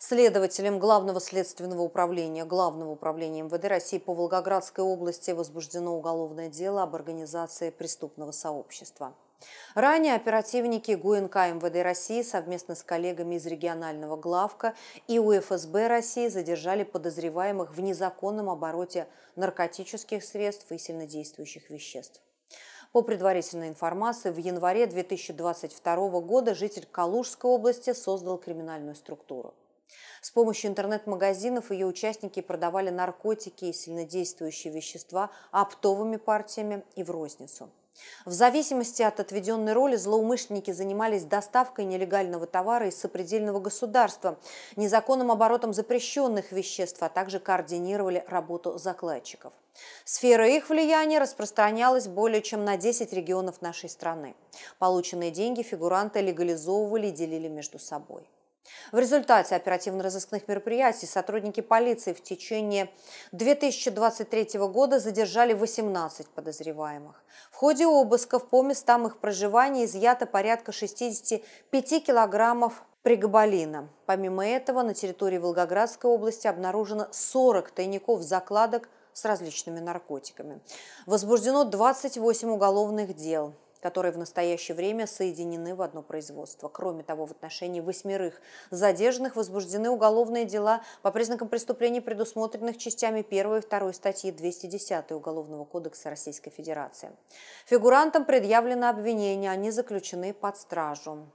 Следователем Главного следственного управления Главного управления МВД России по Волгоградской области возбуждено уголовное дело об организации преступного сообщества. Ранее оперативники ГУНК МВД России совместно с коллегами из регионального главка и УФСБ России задержали подозреваемых в незаконном обороте наркотических средств и сильнодействующих веществ. По предварительной информации, в январе 2022 года житель Калужской области создал криминальную структуру. С помощью интернет-магазинов ее участники продавали наркотики и сильнодействующие вещества оптовыми партиями и в розницу. В зависимости от отведенной роли злоумышленники занимались доставкой нелегального товара из сопредельного государства, незаконным оборотом запрещенных веществ, а также координировали работу закладчиков. Сфера их влияния распространялась более чем на 10 регионов нашей страны. Полученные деньги фигуранты легализовывали и делили между собой. В результате оперативно-розыскных мероприятий сотрудники полиции в течение 2023 года задержали 18 подозреваемых. В ходе обысков по местам их проживания изъято порядка 65 килограммов пригабалина. Помимо этого, на территории Волгоградской области обнаружено 40 тайников закладок с различными наркотиками. Возбуждено 28 уголовных дел которые в настоящее время соединены в одно производство. Кроме того, в отношении восьмерых задержанных возбуждены уголовные дела по признакам преступлений, предусмотренных частями 1 и 2 статьи 210 Уголовного кодекса Российской Федерации. Фигурантам предъявлено обвинение, они заключены под стражу.